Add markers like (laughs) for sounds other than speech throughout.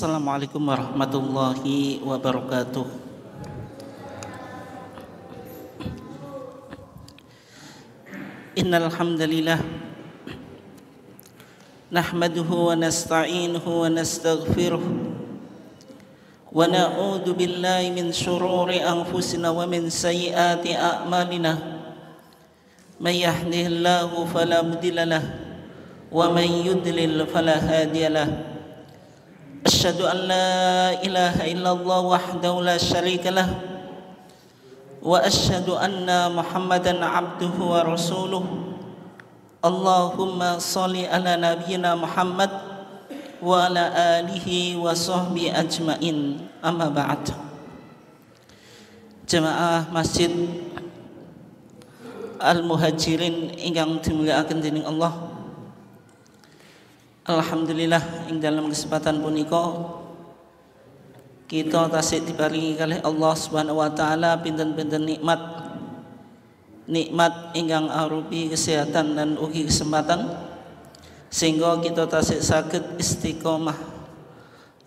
Assalamualaikum warahmatullahi wabarakatuh. Innal hamdalillah nahmaduhu wa nasta'inuhu wa nastaghfiruh wa na'udzu billahi min shururi anfusina wa min sayyiati a'malina may yahdihillahu fala mudilla lahu wa man yudlil fala hadiya lahu أشهد أن لا إله إلا الله وحده لا شريك له وأشهد أن محمدا عبده ورسوله اللهم صل على نبينا محمد وعلى آله وصحبه أجمعين أما بعد مسجد المهاجرين Al-Muhajirin ingkang أكن dening الله Alhamdulillah ing dalam kesempatan punika kita tasik diparingi oleh Allah Subhanahu wa taala pinten-pinten nikmat nikmat ingkang arupi kesehatan dan ugi kesempatan sehingga kita tasik sakit istiqomah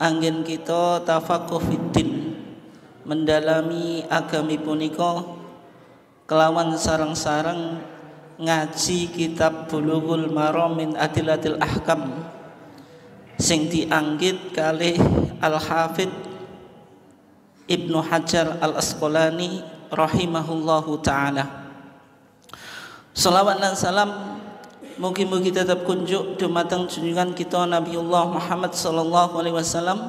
angin kita tafakuh fitin mendalami agami punika kelawan sarang-sarang ngaji kitab bulughul maram min adilatil ahkam sing dianggit kali Al Hafid Ibnu Hajar Al Asqalani rahimahullahu taala. Salawat dan salam mugi-mugi tetap kunjuk dumateng junjungan kita Nabiullah Muhammad sallallahu alaihi wasallam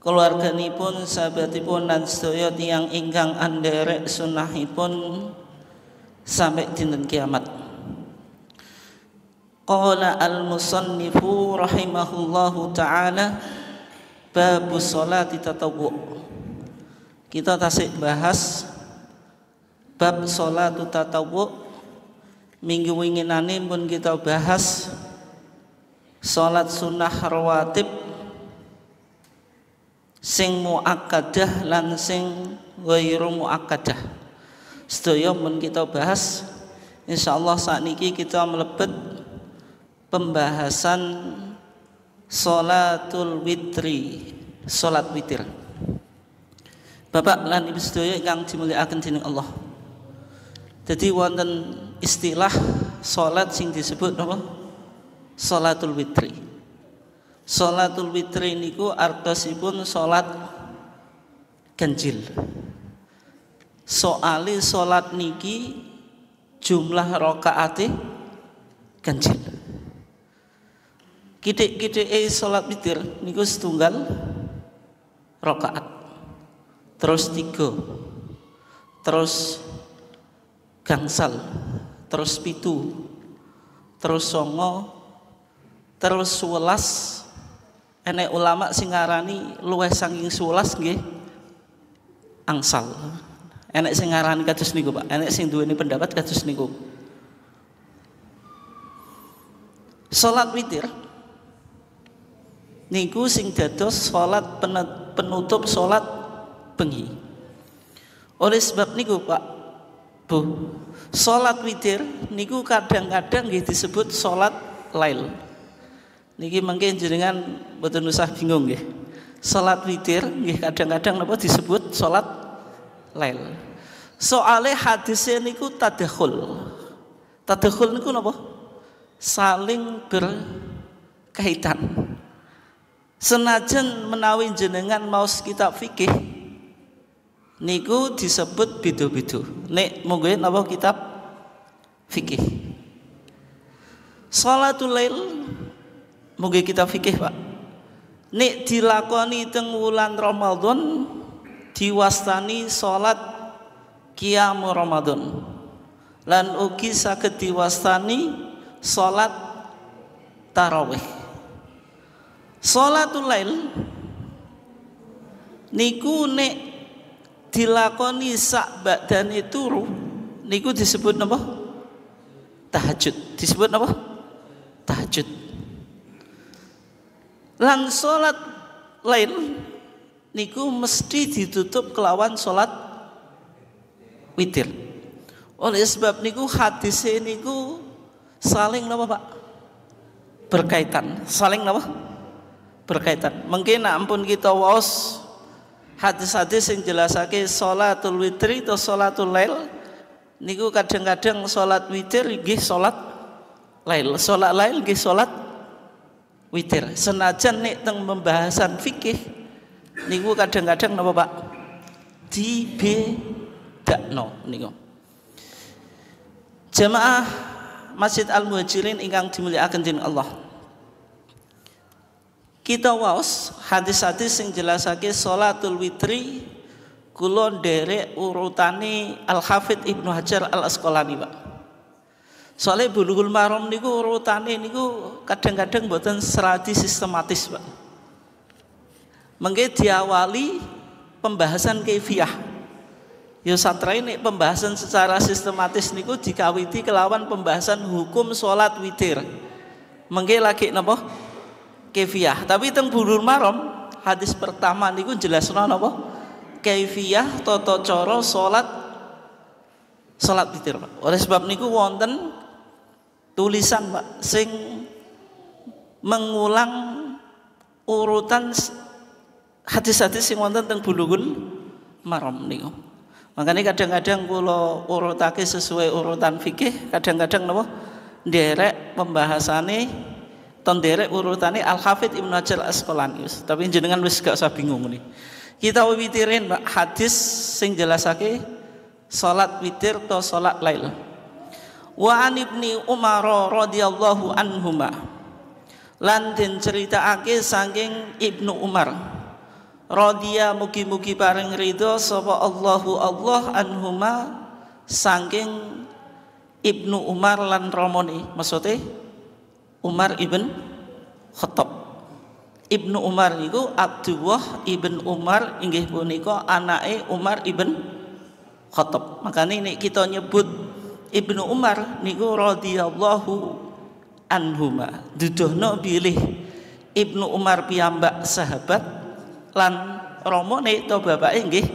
keluarganipun sahabatipun dan sedaya tiang ingkang anderek sunahipun sampai dinten kiamat. Qala al-musannifu rahimahullahu ta'ala Babu sholati tatawu Kita tasik bahas Bab sholatu tatawu Minggu winginane pun kita bahas Sholat sunnah rawatib Sing mu'akadah lan sing Wairu mu'akadah Sedoyo pun kita bahas Insya Allah saat ini kita melebet pembahasan solatul witri solat witir Bapak lan Ibu sedaya yang dimuliakan dening Allah jadi wonten istilah solat sing disebut apa solatul witri solatul witri niku artosipun solat ganjil soali solat niki jumlah rokaati ganjil kita kidik eh salat witir niku setunggal rokaat, terus tiga, terus gangsal, terus pitu, terus songo, terus sewelas. Enek ulama singarani luwes sanging sewelas nggih angsal. Enek singarani kados niku Pak, enek sing duweni pendapat kados niku. solat witir niku sing dados salat penutup salat bengi. Oleh sebab niku Pak Bu, salat witir niku kadang-kadang nggih disebut salat lail. Niki mungkin jenengan mboten usah bingung nggih. Salat witir nggih kadang-kadang napa disebut salat lail. Soale hadisnya niku tadakhul tadakhul niku napa? Saling berkaitan. Senajan menawi jenengan mau kitab fikih niku disebut bidu-bidu. Nek mungkin ya, napa kitab fikih. Salatul lail mungkin ya kitab fikih, Pak. Nek dilakoni teng wulan Ramadan diwastani salat qiyam Ramadan. Lan ugi saged diwastani salat tarawih. Salatul lail niku nek dilakoni sak badane turu niku disebut napa? Tahajud. Disebut napa? Tahajud. Lan salat lain niku mesti ditutup kelawan salat witir. Oleh sebab niku hadis niku saling napa Pak? Berkaitan. Saling napa? berkaitan. Mungkin ampun kita waos hadis-hadis yang jelasake salatul witri atau salatul lail niku kadang-kadang salat witir nggih salat lail. Salat lail nggih salat witir. Senajan nek teng pembahasan fikih niku kadang-kadang napa Pak? Dibedakno niku. jemaah Masjid Al Muhajirin ingkang dimuliakan dening Allah. Kita waos hadis-hadis yang jelasake salatul witri kulon derek urutani Al hafid Ibnu Hajar Al Asqalani Pak. Soalnya bulughul marom niku urutani niku kadang-kadang buatan serati sistematis Pak. Mengke diawali pembahasan kefiah. Ya satra ini pembahasan secara sistematis niku dikawiti kelawan pembahasan hukum sholat witir. Mengke lagi napa? kefiah tapi teng bulur marom hadis pertama niku jelasno napa kefiah toto coro solat solat witir oleh sebab niku wonten tulisan Pak sing mengulang urutan hadis-hadis sing wonten teng bulugun marom niku makanya kadang-kadang kalau urutake sesuai urutan fikih kadang-kadang napa pembahasan pembahasannya Tonderek derek urutane Al Hafidh Ibnu Hajar Asqalani. Tapi jenengan wis gak usah bingung nih. Kita witirin hadis sing jelasake salat witir atau salat lail. Wa an Ibni Umar radhiyallahu anhuma. Lan den critakake saking Ibnu Umar. Radhiya mugi-mugi paring ridho sapa Allahu Allah anhuma saking Ibnu Umar lan Romoni maksudnya Umar ibn Khattab. Ibnu Umar niku Abdullah ibn Umar inggih punika anake Umar ibn Khattab. Makanya ini kita nyebut Ibnu Umar niku radhiyallahu anhuma. Duduhno bilih Ibnu Umar piyambak sahabat lan romone to bapak inggih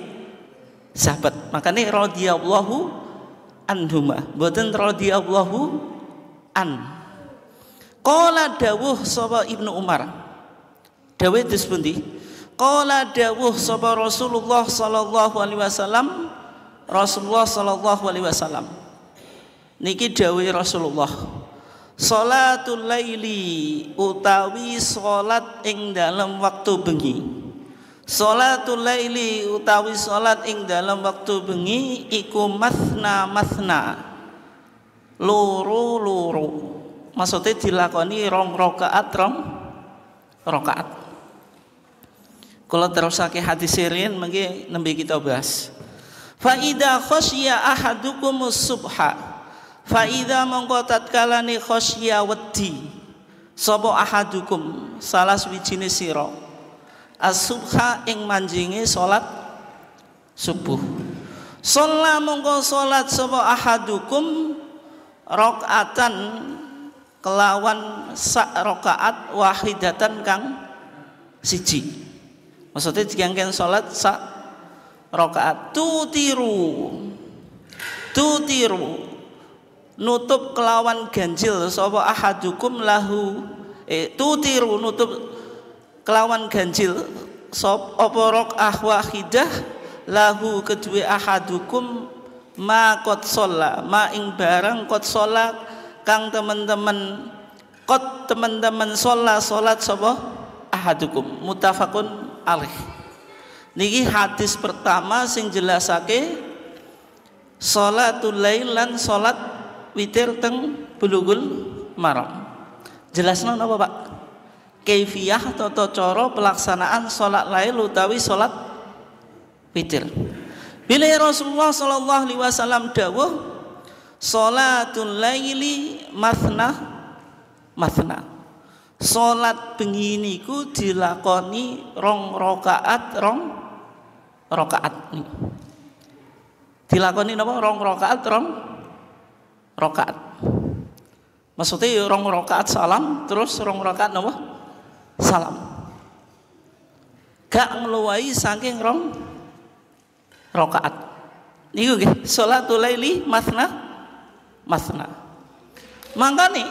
sahabat. Makanya radhiyallahu anhuma. Boten radhiyallahu an Kola dawuh sapa Ibnu Umar. Dawuh dos Kola dawuh sapa Rasulullah sallallahu alaihi wasallam. Rasulullah sallallahu alaihi wasallam. Niki dawuh Rasulullah. Salatul laili utawi salat ing dalam waktu bengi. Salatul laili utawi salat ing dalam waktu bengi iku mathna masna, Loro-loro maksudnya dilakoni rong rokaat rong rokaat kalau terusake hadis sirin mungkin nabi kita bahas faida khosya ahadukum subha faida mengkotat kalani khosya wedi sobo ahadukum salah swijine siro asubha ing manjingi solat subuh Sholat mongko sholat sobo ahadukum rokatan kelawan sak rokaat wahidatan kang siji maksudnya dikangkan sholat sak rokaat tutiru tutiru nutup kelawan ganjil sapa ahadukum lahu eh tutiru nutup kelawan ganjil sop apa rokaah wahidah lahu kedua ahadukum ma kot sholat ma ing barang kot sholat kang teman-teman kot teman-teman sholat sholat sobo ahadukum mutafakun alih niki hadis pertama sing jelasake sholatul lailan sholat witir teng bulugul maram jelasnya apa pak kefiah toto coro pelaksanaan sholat lail utawi sholat witir bila Rasulullah sallallahu Alaihi Wasallam dawuh Salatul laili matna matna. Salat bengi niku dilakoni rong rakaat rong rakaat niku. Dilakoni napa rong rakaat rong rakaat. Maksudnya ya rong rakaat salam terus rong rakaat napa? Salam. Gak ngeluwai saking rong rakaat. Niku nggih salatul laili matna masna. Maka nih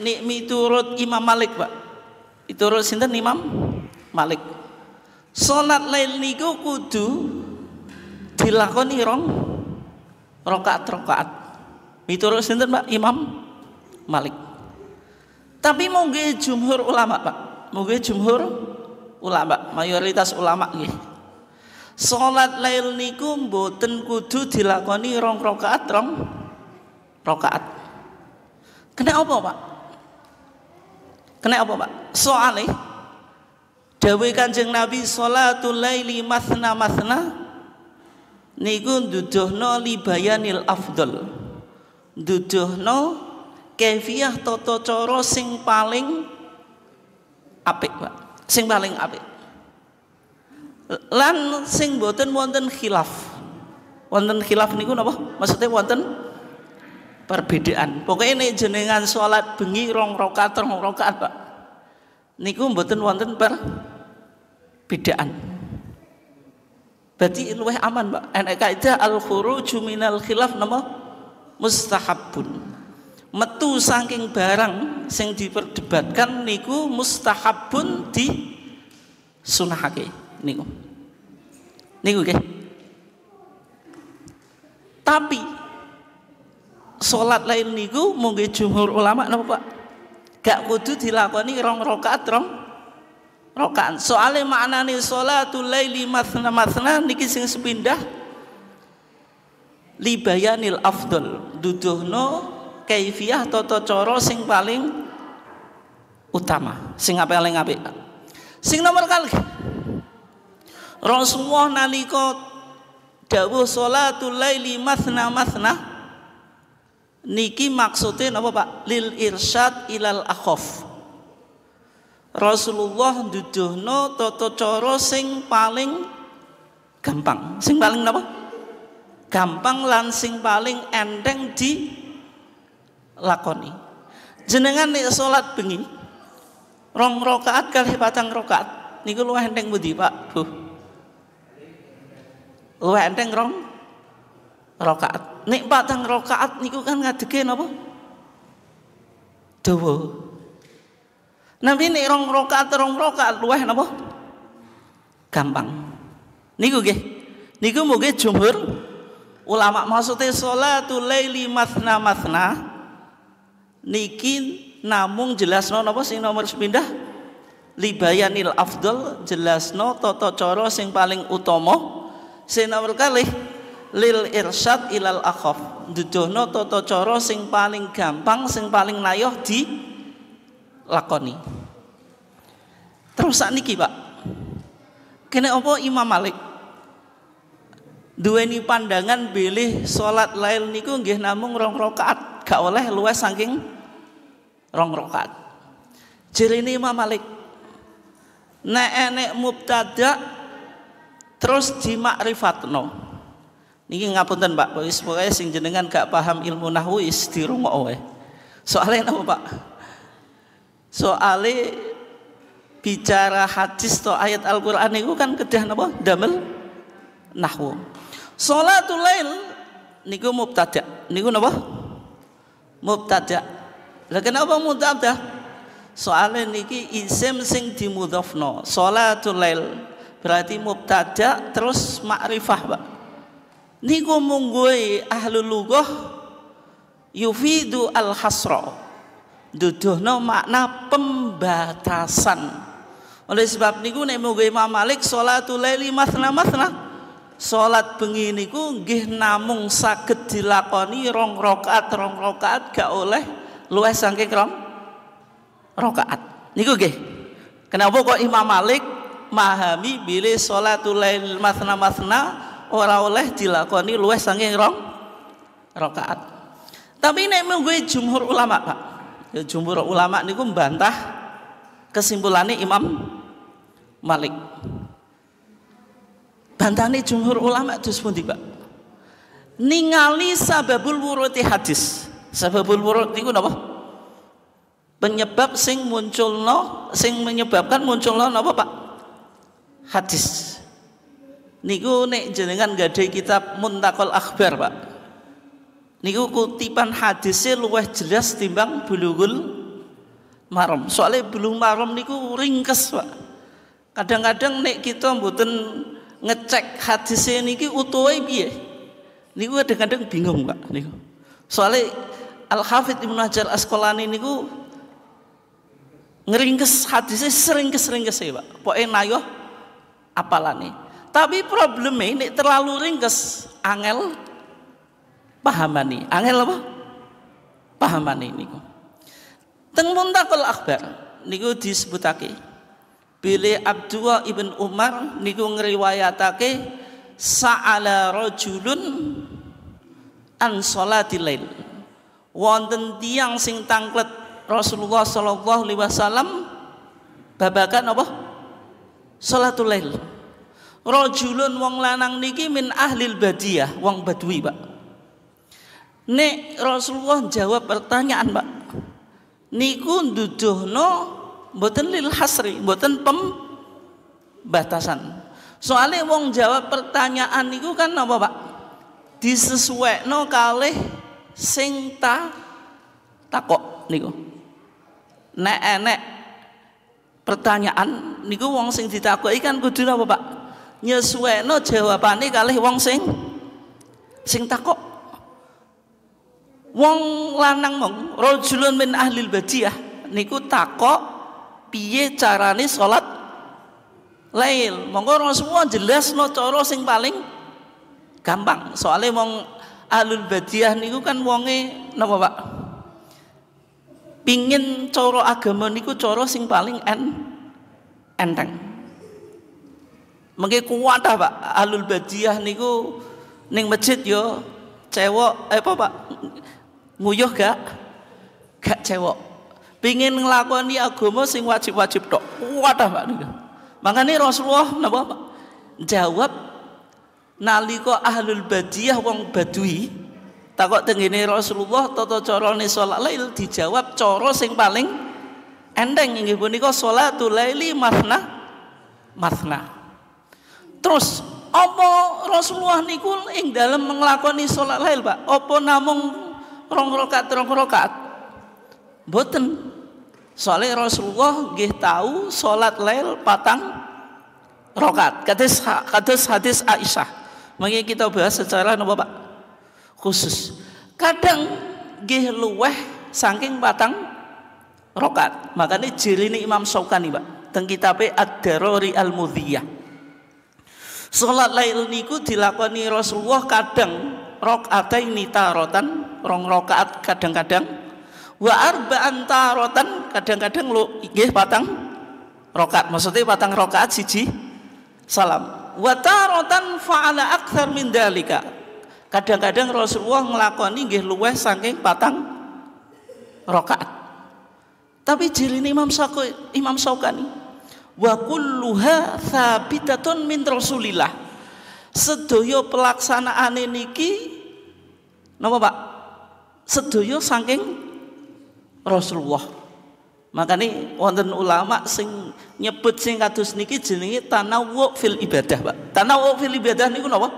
nih miturut Imam Malik pak. Itu turut sinten Imam Malik. Solat lain niku kudu dilakoni rong rakaat-rakaat. Miturut sinten Pak Imam Malik. Tapi mungkin jumhur ulama Pak. Mungkin jumhur ulama, mayoritas ulama nggih. Salat lail niku mboten kudu dilakoni rong rakaat rong rokaat. Kena apa pak? Kena apa pak? Soalnya Dawe kanjeng Nabi Salatul laili mathna mathna Niku duduhno libayanil afdol Duduhno kefiah toto coro sing paling apik pak Sing paling apik Lan sing boten wonten khilaf Wonten khilaf niku napa? Maksudnya wonten perbedaan. Pokoknya ini jenengan sholat bengi rong rokaat rong rokaat pak. Niku mboten wonten perbedaan. Berarti luwih aman pak. Enak aja al furu juminal khilaf nama mustahabun. Metu saking barang sing diperdebatkan niku mustahabun di sunahake niku. Niku ke? Tapi Sholat lain niku mungkin jumhur ulama napa Gak kudu dilakoni rong rakaat rong rokaan. Soale nih salatul laili matsna matsna niki sing sepindah libayanil afdol duduhno kaifiyah toto coro sing paling utama sing apa yang apik sing nomor kali Rasulullah nalika dawuh salatul laili matsna matsna Niki maksudnya apa Pak? Lil irsyad ilal akhof. Rasulullah duduhno Toto coro sing paling gampang, sing paling apa? Gampang lan sing paling endeng di lakoni. Jenengan nih sholat bengi rong rokaat kali patang rokaat. niku lu endeng budi Pak? Bu. Luwih enteng rong rokaat. Nek patang rokaat niku kan ngadege napa? Dawa. Nabi nek rong rokaat rong rokaat luweh napa? Gampang. Niku nggih. Niku mungkin jumhur ulama maksudnya sholatul laili masna masna niki namung jelasno napa sing nomor pindah, libayanil afdol jelasno toto coro sing paling utomo, sing nomor kali lil irsyad ilal akhaf dudono toto coro sing paling gampang sing paling layoh di lakoni terus niki pak kena apa Imam Malik duweni pandangan bilih sholat lail niku nggih namung rong rokaat gak oleh luwes saking rong rokaat jerene Imam Malik nek enek mubtada terus dimakrifatno Niki ngapunten Pak, wis pokoke sing jenengan gak paham ilmu nahwu wis dirungokno wae. Soale napa Pak? Soale bicara hadis atau ayat Al-Qur'an niku kan kedah napa? Damel nahwu. Salatul lail niku mubtada. Niku napa? Mubtada. Lah kenapa mubtada? Soale niki isim sing dimudhofno. Salatul lail berarti mubtada terus makrifah, Pak niku mungguai ahlu lugoh yufidu al hasro duduhno makna pembatasan oleh sebab niku nek munggu Imam Malik salatul laili masna masna. salat bengi niku gih namung saged dilakoni rong rokaat rong rokaat gak oleh luas saking rong rokaat niku gih. kenapa kok Imam Malik mahami bila salatul lail masna masna? ora oleh dilakoni luwes saking rong rakaat. Tapi nek gue jumhur ulama, Pak. Ya jumhur ulama niku mbantah kesimpulannya Imam Malik. Bantahnya jumhur ulama itu pundi, Pak? Ningali sababul wuruti hadis. Sababul wurud niku napa? Penyebab sing munculno, sing menyebabkan munculno napa, Pak? Hadis. Niku nek jenengan gadai kitab Muntakol Akbar, Pak. Niku kutipan hadisnya luwih jelas timbang bulugul marom. Soalnya belum marom niku ringkes, Pak. Kadang-kadang nek kita mboten ngecek hadisnya niki utuhe piye? Niku kadang-kadang bingung, Pak, niku. Soalnya Al Hafidh Ibnu Hajar Asqalani niku ngeringkes hadisnya sering seringkes ya pak pokoknya apalah nih? Tapi problemnya ini terlalu ringkes, angel pahaman ini. Angel apa? Pahaman ini. Teng muntakul akbar niku disebutake. Bile Abdullah ibn Umar niku ngeriwayatake sa'ala rajulun an salatil lail. Wonten tiang sing tangklet Rasulullah sallallahu alaihi wasallam babakan apa? Solatulail. lail rojulun wong lanang niki min ahlil badiyah wong badui pak nek Rasulullah jawab pertanyaan pak niku no mboten lil hasri mboten batasan. soalnya wong jawab pertanyaan niku kan apa pak no kalih sing ta takok niku nek enek pertanyaan niku wong sing ditakoki kan kudu apa pak nyusuweno jawabane kali wong sing sing takok wong lanang mong rajulun min ahlil badiyah niku takok piye carane sholat lail monggo semua jelas no cara sing paling gampang soalnya mong ahlul badiyah niku kan wonge napa Pak pingin coro agama niku coro sing paling en enteng Mengke kuwatah Pak, ahlul badiah niku ning masjid yo cewek eh, apa Pak nguyuh gak gak cewek. Pingin nglakoni agama sing wajib-wajib tok. Kuwatah Pak niku. Makane Rasulullah napa Pak? Jawab nalika ahlul badiah wong badui takok tengene Rasulullah tata carane salat lail dijawab cara sing paling endeng inggih punika salatul laili masna masna Terus apa Rasulullah niku ing dalam melakukan sholat lail, Pak? Apa namung rong rakaat rong rakaat? Mboten. Soalnya Rasulullah nggih tahu sholat lail patang rokat. Kados kados hadis Aisyah. Mungkin kita bahas secara napa Pak? Khusus. Kadang nggih luweh saking patang rokat. Makanya jeli ini Imam Syaukani Pak. Teng kitabe Ad-Daruri Al-Mudhiyah. Sholat lail niku dilakoni Rasulullah kadang ini tarotan rong rokaat kadang-kadang wa arba'an tarotan kadang-kadang lu nggih patang rokaat maksudnya patang rokaat siji salam wa tarotan fa'ala akthar min dalika kadang-kadang Rasulullah ngelakoni nggih luweh saking patang rokaat. tapi jilin Imam Sakoi Imam Syaukani wa kulluha thabitatun min rasulillah sedaya pelaksanaan niki napa Pak sedaya saking Rasulullah makanya wonten ulama sing nyebut sing kados niki jenenge tanawwu fil ibadah Pak tanawwu fil ibadah niku napa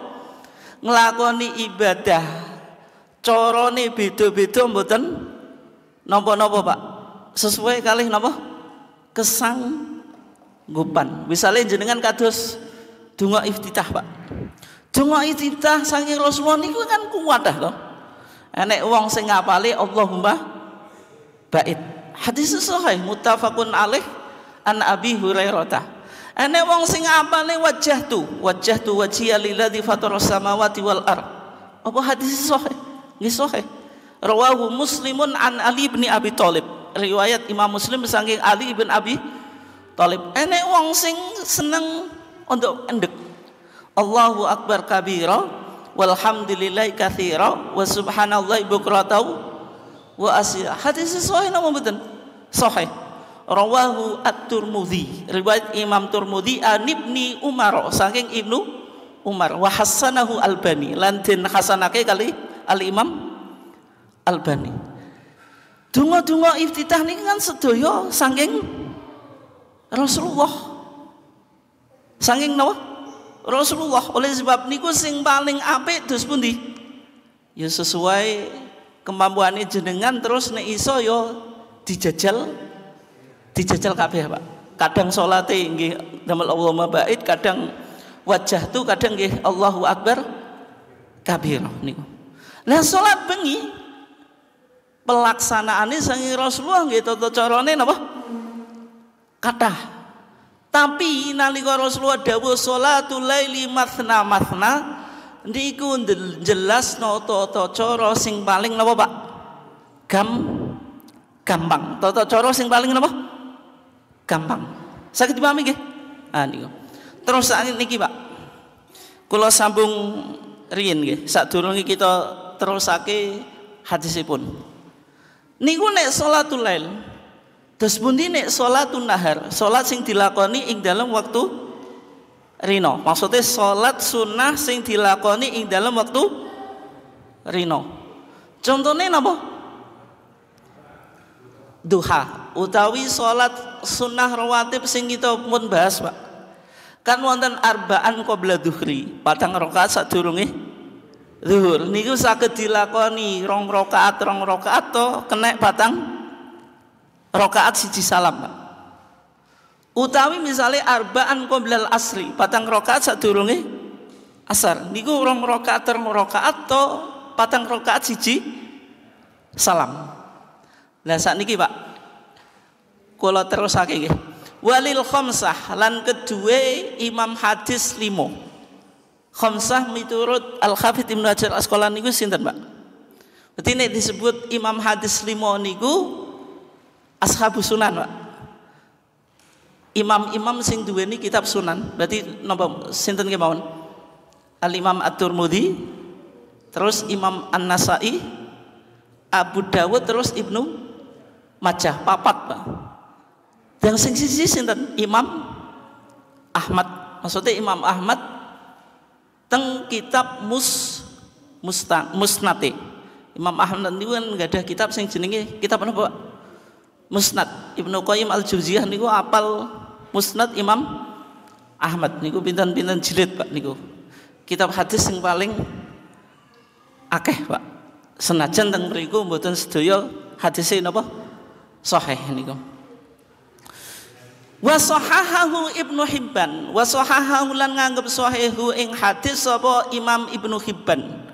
nglakoni ibadah carane beda-beda mboten napa-napa Pak sesuai kalih napa kesang Ngupan. Misalnya jenengan kados dungo iftitah, Pak. Dungo iftitah saking Rasulullah niku kan kuat dah loh. Enek uang sing ngapali Allahumma bait. Hadis sahih mutafakun alih an Abi Hurairah. Enek wong sing ngapale wajah tu, wajah tu wajhiya lilladzi fataras samawati wal ar. Apa hadis sahih? Nggih sahih. Rawahu Muslimun an Ali bin Abi Thalib. Riwayat Imam Muslim saking Ali bin Abi Talib enek wong sing seneng untuk endek. Allahu akbar kabira walhamdulillahi katsira wa subhanallahi bukratau wa asira. Hadis sahih napa mboten? Sahih. Rawahu At-Turmudzi, riwayat Imam Turmudzi an Ibni Umar saking Ibnu Umar wa hasanahu Albani lan den hasanake kali Al Imam Albani. Dungo-dungo iftitah niki kan sedoyo saking Rasulullah. Sanging nawa Rasulullah oleh sebab niku sing paling apik terus pundi? Ya sesuai kemampuan jenengan terus nek iso yo ya dijajal dijajal kabeh Pak. Kadang salate nggih damel Allahumma bait, kadang wajah tu kadang nggih Allahu akbar kafir niku. Nah salat bengi pelaksanaannya sangi Rasulullah gitu tata corone napa? Kata, Tapi nalika Rasulullah dawuh salatul laili mathna mathna niku jelas no tata cara sing paling napa Pak? Gam gampang. Tata cara sing paling napa? Gampang. Sakit dipahami nggih? Ah niku. Terus sakit niki Pak. Kula sambung riyin nggih. Sadurunge kita terusake hadisipun. Niku nek salatul lail Terus bundi nek salatun nahar, sholat sing dilakoni ing dalam waktu rino. Maksudnya sholat sunnah sing dilakoni ing dalam waktu rino. Contohnya napa? Duha utawi sholat sunnah rawatib sing kita pun bahas, Pak. Kan wonten arbaan qabla duhri, patang saat durungi duhur niku saged dilakoni rong rokaat rong rokaat to kena patang rokaat siji salam Pak. Utawi misalnya arbaan komblal asri, patang rokaat turungi asar. Niku rong rokaat term rokaat to patang rokaat siji salam. Nah saat niki Pak. kalau terusake nggih. Walil khomsah lan kedua imam hadis limo. Khomsah miturut Al-Hafidz Ibnu Hajar Asqalani niku sinter, Pak? Berarti ini disebut imam hadis limo niku Ashabu Sunan, Pak. Imam-imam sing duweni kitab Sunan, berarti napa sinten kemawon? Al Imam At-Tirmidzi, terus Imam An-Nasa'i, Abu Dawud terus Ibnu Majah, papat, Pak. Yang sing sisi sinten? Imam Ahmad. Maksudnya Imam Ahmad teng kitab Mus Musta, Imam Ahmad niku kan nggak ada kitab sing jenenge kitab apa, Pak? Musnad Ibnu Qayyim Al-Juzziyah niku apal Musnad Imam Ahmad niku pinten-pinten jilid Pak niku. Kitab hadis yang paling akeh Pak. Senajan teng mriku mboten sedaya hadise napa sahih niku. Wa sahahahu Ibnu Hibban wa sahahahu lan nganggep sahihu ing hadis sapa Imam Ibnu Hibban.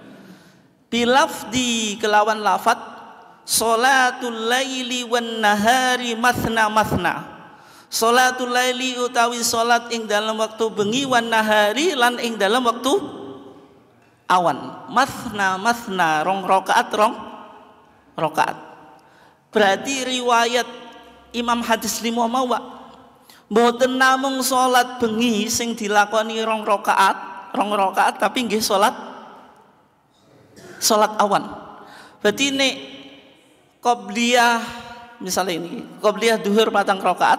Bilafdi kelawan lafadz Salatul laili wan nahari mathna mathna Salatul laili utawi salat ing dalam waktu bengi wan nahari lan ing dalam waktu awan mathna mathna rong rakaat rong rakaat berarti riwayat Imam Hadis lima mawa Mboten namung salat bengi sing dilakoni rong rakaat, rong rakaat tapi nggih salat salat awan. Berarti nek Qobliyah misalnya ini, Qobliyah duhur patang rokaat,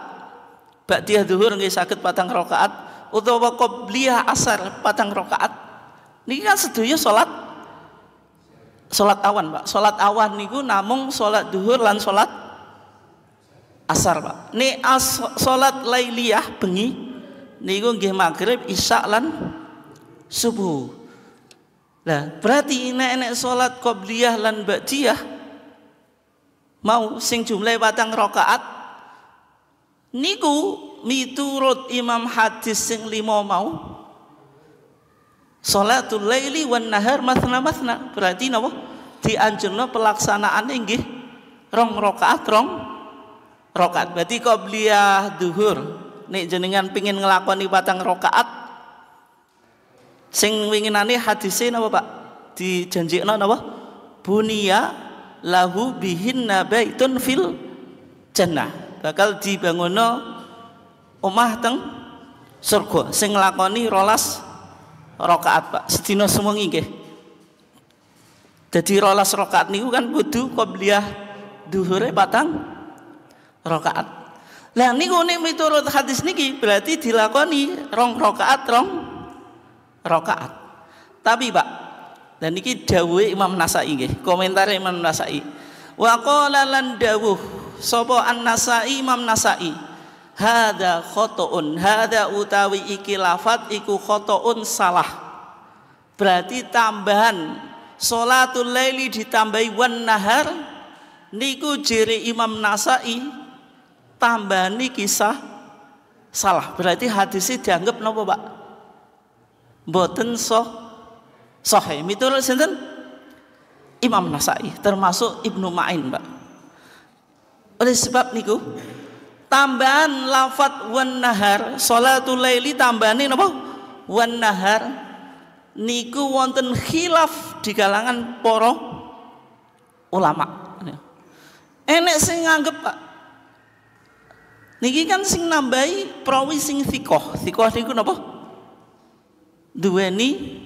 Ba'diyah duhur nggih sakit patang rokaat, utawa Qobliyah asar patang rokaat. Niki kan sedaya salat salat awan, Pak. Salat awan niku namung salat duhur lan salat asar, Pak. Ni as salat lailiyah bengi niku nggih maghrib, isya lan subuh. Lah, berarti nek nek salat qobliyah lan ba'diyah mau sing jumlah batang rokaat niku miturut imam hadis sing limo mau sholatul laili wan nahar masna masna berarti nopo dianjurno pelaksanaan inggih rong rokaat rong rokaat berarti kau beliah duhur nih jenengan pingin ngelakoni batang rokaat sing winginane hadisnya napa Pak dijanjikan napa bunia lahu bihinna baitun fil jannah bakal dibangun omah teng surga sing nglakoni rolas rakaat Pak sedina semengi nggih jadi rolas rakaat niku kan kudu qobliyah duhure patang rakaat lah niku nek miturut hadis niki berarti dilakoni rong rakaat rong rakaat tapi Pak dan ini dawuh Imam Nasai nggih, komentar Imam Nasai. Wa qala lan dawuh sapa An-Nasai Imam Nasai. Hada khotoun, hada utawi iki lafat iku khotoun salah. Berarti tambahan salatul laili ditambahi wan nahar niku jere Imam Nasai tambahan kisah salah. Berarti hadisnya dianggap napa, Pak? Mboten soh sahih miturut sinten Imam Nasai termasuk Ibnu Ma'in pak oleh sebab niku tambahan lafat wan nahar salatul laili tambahane napa wan nahar niku wonten khilaf di kalangan para ulama enek sing nganggep Pak niki kan sing nambahi prawi sing sikoh thikoh niku napa duweni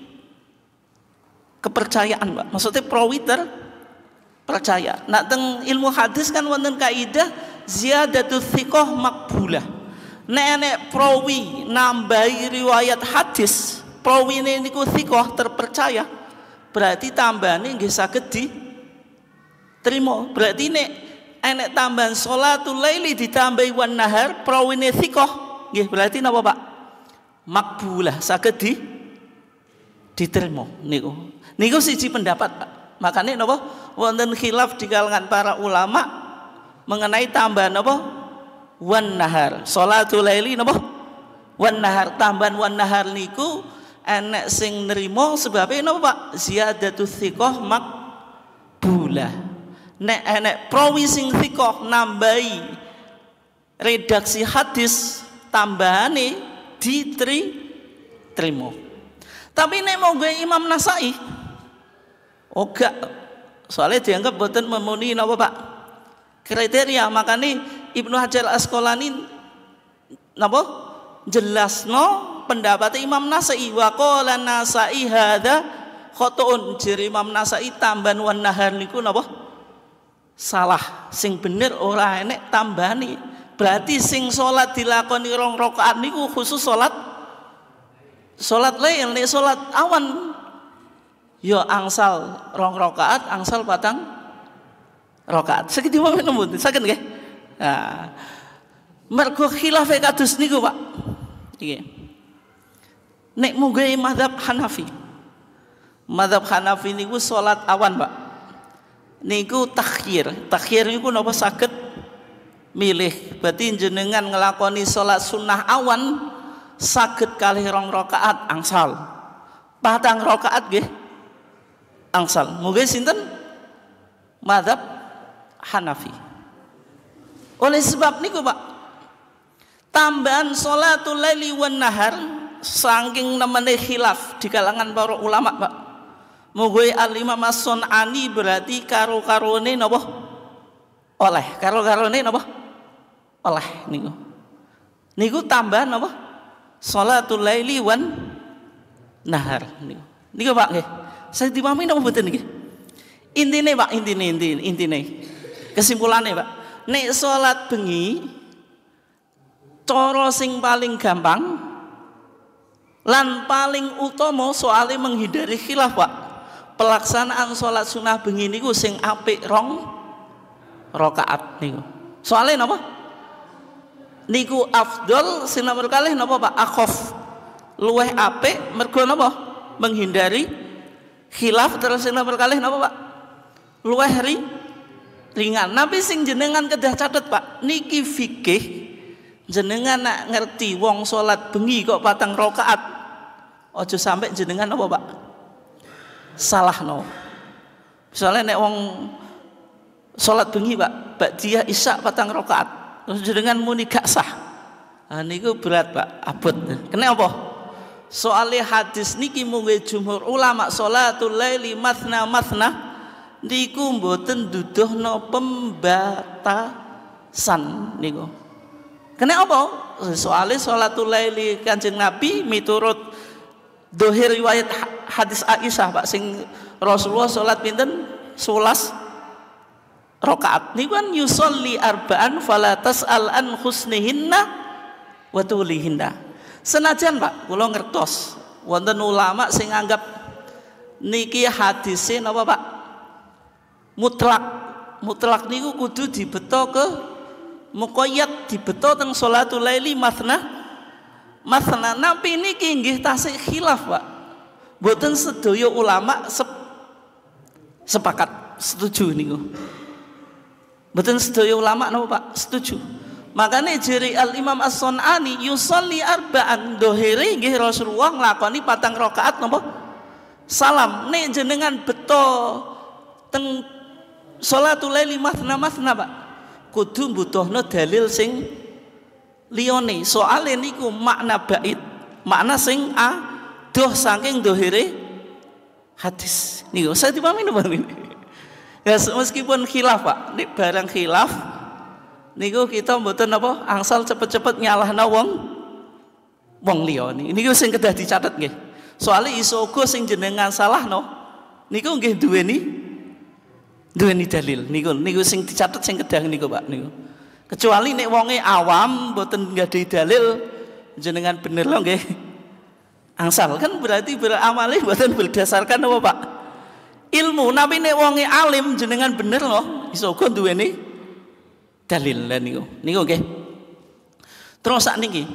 kepercayaan Pak. Maksudnya prawiter percaya. Nah, teng ilmu hadis kan wonten kaidah ziyadatu thiqah makbulah. Nenek Prowi nambahi riwayat hadis, prowi niku thiqah terpercaya. Berarti tambahane nggih saged di terima. Berarti nek enek tambahan salatul laili ditambahi wan nahar prowi prawine thiqah. Nggih, berarti napa Pak? Makbulah saged di diterima niku. Niku siji pendapat, Pak. Makanya napa wonten khilaf di kalangan para ulama mengenai tambahan napa wan nahar. Salatul laili napa wan nahar tambahan wan nahar niku enek sing nerima sebabnya napa Pak ziyadatu thiqah makbulah. Nek enek prawi sing thiqah nambahi redaksi hadis tambahane ditri terima tapi nek mau gue Imam Nasai, oga oh, soalnya dianggap buatan memenuhi napa Pak? Kriteria makanya Ibnu Hajar Asqalani napa? no pendapat Imam Nasai wa qala Nasai hadza khotoun jiri Imam Nasai tamban wan nahar niku napa? Salah sing bener ora enek tambani. Berarti sing salat dilakoni rong rakaat niku khusus salat Sholat lain nek sholat awan yo angsal rong rokaat, angsal patang rokaat. Sakit di mana pun, sakit gak? Nah, mergo khilaf kados niku, Pak. Nggih. Nek muga madhab Hanafi. Madhab Hanafi niku salat awan, Pak. Niku takhir. Takhir niku napa saged milih. Berarti jenengan ngelakoni salat sunnah awan sakit kali rong rokaat angsal patang rokaat gih angsal mungkin sinten madhab Hanafi oleh sebab niku pak tambahan sholatul laili wan nahar saking nemene hilaf di kalangan para ulama pak mungkin alimah mason ani berarti karo karone nopo oleh karo karone nopo oleh niku niku tambahan nopo salatul laili wan nahar niku. Niku Pak nggih. Saya dipahami napa mboten niki? Intine Pak, intine intine intine. Kesimpulannya Pak, nek salat bengi cara sing paling gampang lan paling utama soalnya menghindari khilaf Pak. Pelaksanaan sholat sunnah bengi niku sing apik rong rokaat niku. Soalnya napa? niku afdol sinamur kalih napa Pak akhaf luweh apik mergo napa menghindari khilaf terus sinamur kalih napa Pak luweh ri ringan tapi sing jenengan kedah catet Pak niki fikih jenengan nak ngerti wong salat bengi kok patang rokaat ojo sampai jenengan apa Pak salah no soalnya nek wong salat bengi Pak Pak dia isak patang rokaat terus jenengan muni gak sah nah, niku berat Pak abot kenapa soalnya hadis niki mungkin jumhur ulama salatul laili matna matna niku mboten duduhno pembatasan niku kenapa soalnya salatul laili kanjeng Nabi miturut dohir riwayat hadis Aisyah Pak sing Rasulullah solat pinten 11 rokaat niwan yusolli arba'an falatas al an husnihinna watulihinna senajan pak kulo ngertos wonten ulama sing anggap niki hadise napa pak mutlak mutlak niku kudu dibeto ke mukoyat dibeto teng sholatul laili masna masna nampi niki nggih tasik khilaf pak boten sedoyo ulama sep, sepakat setuju niku Betul sedaya ulama napa Pak? Setuju. Makanya jiri al Imam As Sunani yusolli arbaan dohiri nggih Rasulullah nglakoni patang rakaat napa? Salam nek jenengan beto teng salatul laili mathna mathna Pak. Kudu butuhno dalil sing liyane. Soale niku makna bait, makna sing a doh saking dohiri hadis. Niku saya dipahami napa ini? Ya meskipun khilaf Pak, ini barang khilaf niku kita mboten apa angsal cepet-cepet nyalahna wong wong liya niku sing kedah dicatet nggih. Soale iso uga sing jenengan salah salahno niku nggih duweni duweni dalil niku niku sing dicatet sing kedah niku Pak niku. Kecuali nek wonge awam mboten nggadahi dalil jenengan bener lho nggih. Angsal kan berarti beramali mboten berdasarkan apa Pak? ilmu tapi nek wonge alim jenengan bener loh iso uga duweni dalil lan niku niku nggih terus sak niki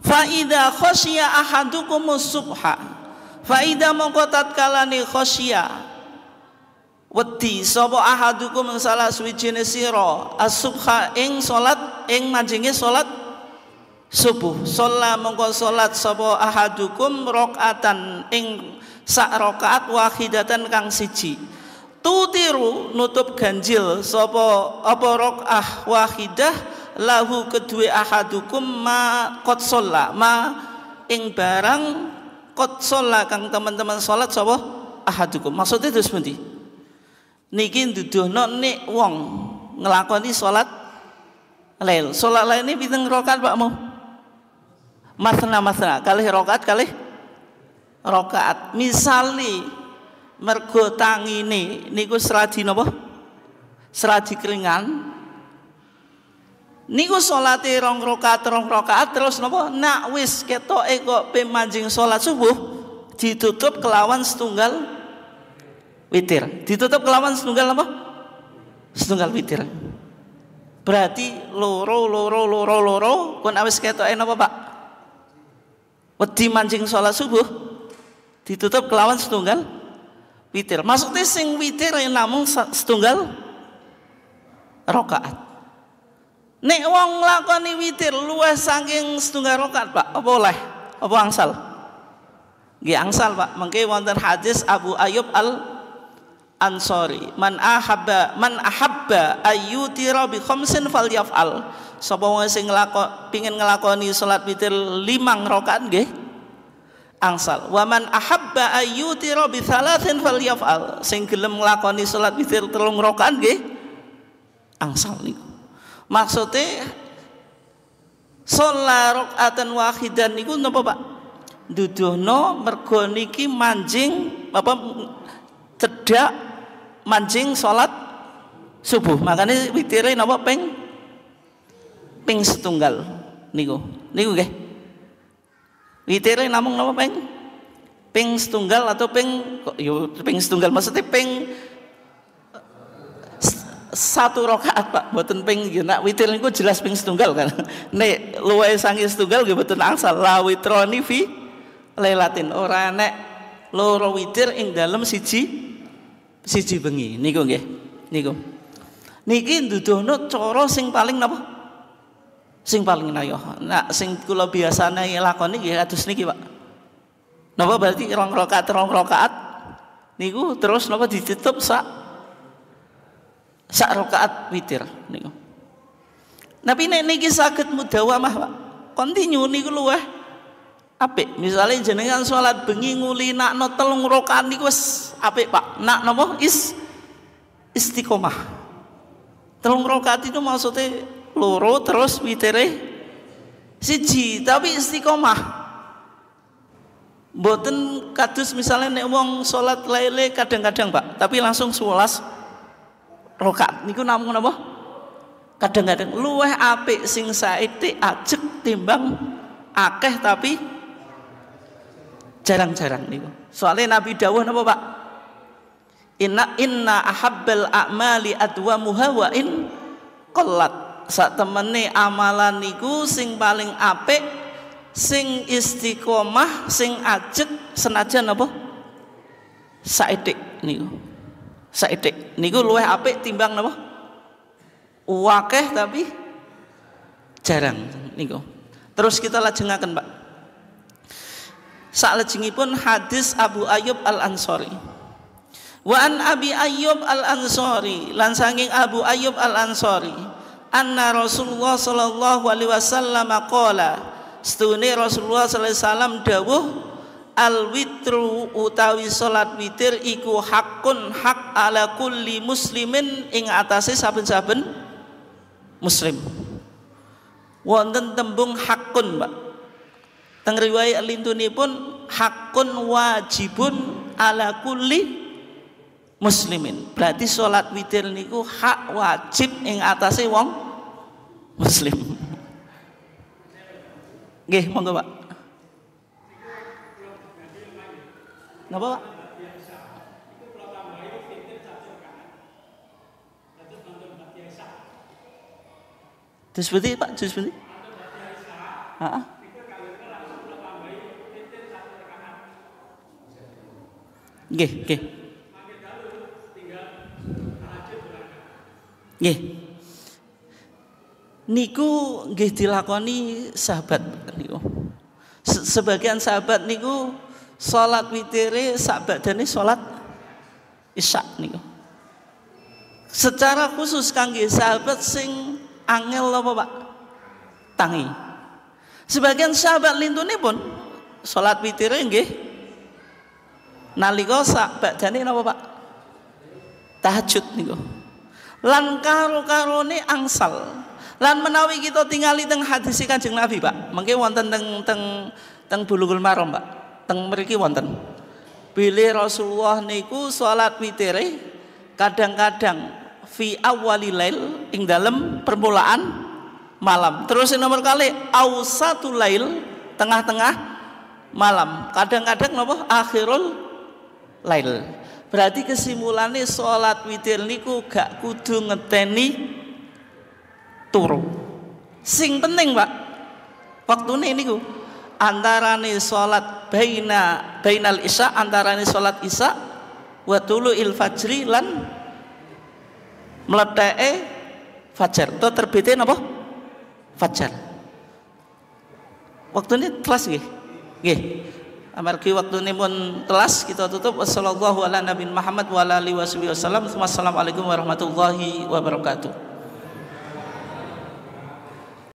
fa idza khasya ahadukum subha fa idza mongko khosia khasya wedi sapa ahadukum salah suci sira asubha ing salat ing majingi salat subuh sholat mongko salat sapa ahadukum rakaatan ing sak rokaat wahidatan kang siji tutiru nutup ganjil sapa apa rakaah wahidah lahu kedue ahadukum ma qad ma ing barang qad kang teman-teman salat sapa ahadukum maksudnya terus pundi niki nuduhno nek wong ngelakoni salat lel salat lail ini pinten rakaat Pak mau Masna masna, kali rokaat kali rokaat misali mergo tangine niku seradi napa seradi keringan niku salate rong rokaat, rong rakaat terus nopo? nak wis ketoke ego, pemanjing solat subuh ditutup kelawan setunggal witir ditutup kelawan setunggal nopo? setunggal witir berarti loro loro loro loro kon awis ketoke napa Pak wedi mancing salat subuh ditutup kelawan setunggal witir. Maksudnya sing witir yang namun setunggal rokaat. Nek wong lakoni witir luas saking setunggal rokaat pak, apa oleh? Apa angsal? Gak angsal pak. mungkin wonten hadis Abu Ayub al Ansori man ahabba man ahabba ayyutira bi khamsin falyafal sapa wong sing ngelakoni pengin nglakoni salat witir limang rakaat nggih angsal waman ahabba ayyutira bi thalathin falyaf'al sing gelem nglakoni sholat witir telung rokan, nggih angsal niku maksude sholat rokatan wahidan niku napa Pak duduhno mergo niki manjing apa cedak manjing sholat subuh makanya witire nopo peng, peng setunggal niku niku nggih Witere namung napa ping? Ping setunggal atau ping yo ya, ping setunggal maksudnya ping satu rokaat pak boten ping yo ya, nak witir niku jelas ping setunggal kan (laughs) nek luwe sangi setunggal nggih boten angsal la witroni fi lailatin ora nek loro witir ing dalem siji siji bengi niku nggih niku niki nduduhno cara sing paling napa sing paling nayo, ya. Nah, sing kula biasane lakoni nggih kados niki, Pak. Napa berarti rong rakaat rong rakaat niku terus napa ditutup sak sak rakaat witir niku. Tapi nah, nek niki saged mudawamah, Pak. Continue niku luweh apik. Misalnya jenengan salat bengi nguli nakno telung rakaat niku wis apik, Pak. Nak napa is istiqomah. Telung rakaat itu maksudnya loro terus witire siji tapi istiqomah Boten kadus misalnya nek wong salat laile kadang-kadang Pak, tapi langsung 11 rokat. Niku namung napa? Kadang-kadang luweh apik sing saetik ajek timbang akeh tapi jarang-jarang niku. Soalnya Nabi dawuh napa Pak? Inna inna ahabbal a'mali adwa muhawain qallat sak temene amalan niku sing paling apik sing istiqomah sing ajek senajan apa saetik niku saetik niku luwih apik timbang napa wakeh tapi jarang niku terus kita lajengaken Pak pun hadis Abu Ayyub Al-Ansori. Wa an Abi Ayyub Al-Ansori lansanging Abu Ayyub Al-Ansori anna Rasulullah sallallahu alaihi wasallam qala Setune Rasulullah sallallahu alaihi wasallam dawuh al witru utawi salat witir iku hakun hak ala kulli muslimin ing atase saben-saben muslim. Wonten tembung hakun, Pak. Teng riwayat pun hakun wajibun ala kulli muslimin. Berarti salat witir niku hak wajib ing atase wong muslim. Nggih, monggo Pak. Napa Pak? Terus berarti Pak, terus berarti? Heeh. Nggih, nggih. Nggih niku nggih dilakoni sahabat niku. Sebagian sahabat niku salat witire sak badane salat isya niku. Secara khusus kangge sahabat sing angel apa Pak? Tangi. Sebagian sahabat lintune pun salat witire nggih nalika sak badane napa Pak? Tahajud niku. Lan karo-karone angsal. Lan menawi kita tinggali teng hadis Kanjeng Nabi, Pak. Mengke wonten teng teng teng Bulughul Maram, Pak. Teng mriki wonten. Bilih Rasulullah niku salat witire kadang-kadang fi awali lail ing dalem permulaan malam. Terus nomor kali ausatul lail tengah-tengah malam. Kadang-kadang nopo akhirul lail. Berarti kesimpulannya sholat witir niku gak kudu ngeteni turu. Sing penting, Pak. ini niku nih sholat baina bainal isya nih sholat isya wa tuluil fajri lan mleteke fajar. Itu terbitin apa? Fajar. Waktu ini telas gih, gih. Amargi waktu ini pun telas kita tutup. Wassalamualaikum warahmatullahi wabarakatuh.